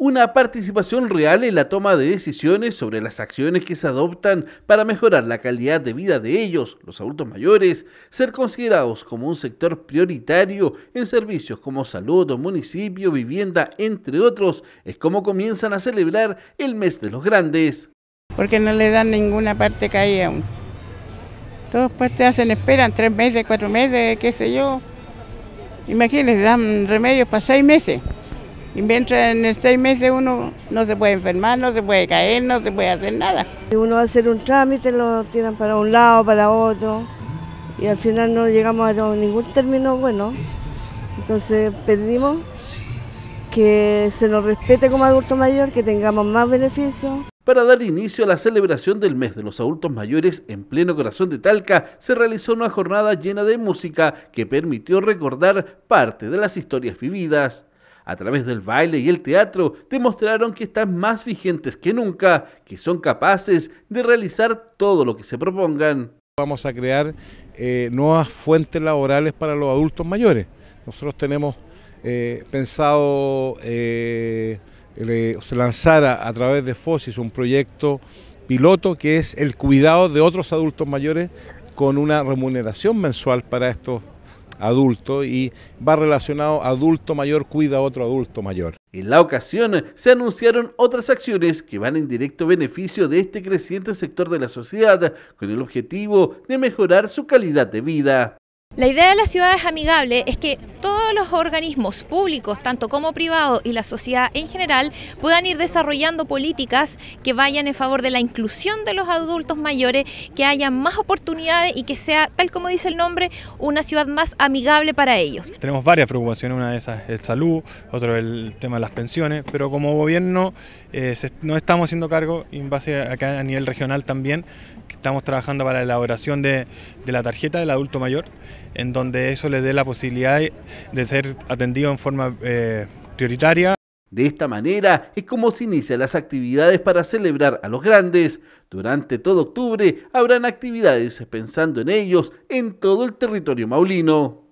una participación real en la toma de decisiones sobre las acciones que se adoptan para mejorar la calidad de vida de ellos, los adultos mayores, ser considerados como un sector prioritario en servicios como salud, municipio, vivienda, entre otros, es como comienzan a celebrar el mes de los grandes. Porque no le dan ninguna parte caída aún. Todos pues te hacen esperan tres meses, cuatro meses, qué sé yo. Imagínense, dan remedios para seis meses. Y mientras en seis meses uno no se puede enfermar, no se puede caer, no se puede hacer nada. Uno va a hacer un trámite, lo tiran para un lado, para otro, y al final no llegamos a ningún término bueno. Entonces pedimos que se nos respete como adulto mayor, que tengamos más beneficios. Para dar inicio a la celebración del mes de los adultos mayores en pleno corazón de Talca, se realizó una jornada llena de música que permitió recordar parte de las historias vividas a través del baile y el teatro, demostraron que están más vigentes que nunca, que son capaces de realizar todo lo que se propongan. Vamos a crear eh, nuevas fuentes laborales para los adultos mayores. Nosotros tenemos eh, pensado eh, se lanzar a, a través de FOSIS un proyecto piloto que es el cuidado de otros adultos mayores con una remuneración mensual para estos adulto y va relacionado adulto mayor cuida a otro adulto mayor. En la ocasión se anunciaron otras acciones que van en directo beneficio de este creciente sector de la sociedad con el objetivo de mejorar su calidad de vida. La idea de las ciudades amigable, es que todos los organismos públicos, tanto como privados y la sociedad en general, puedan ir desarrollando políticas que vayan en favor de la inclusión de los adultos mayores, que haya más oportunidades y que sea, tal como dice el nombre, una ciudad más amigable para ellos. Tenemos varias preocupaciones, una de esas es el salud, otro el tema de las pensiones, pero como gobierno eh, no estamos haciendo cargo, en base a, acá a nivel regional también, estamos trabajando para la elaboración de, de la tarjeta del adulto mayor en donde eso le dé la posibilidad de ser atendido en forma eh, prioritaria. De esta manera es como se inician las actividades para celebrar a los grandes. Durante todo octubre habrán actividades pensando en ellos en todo el territorio maulino.